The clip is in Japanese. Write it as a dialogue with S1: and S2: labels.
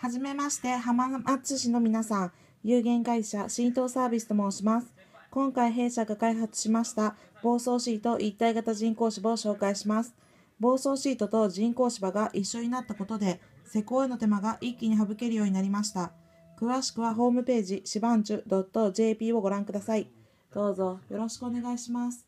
S1: はじめまして、浜松市の皆さん、有限会社浸透サービスと申します。今回弊社が開発しました暴走シート一体型人工芝を紹介します。暴走シートと人工芝が一緒になったことで、施工への手間が一気に省けるようになりました。詳しくはホームページ、しばんちゅ .jp をご覧ください。どうぞよろしくお願いします。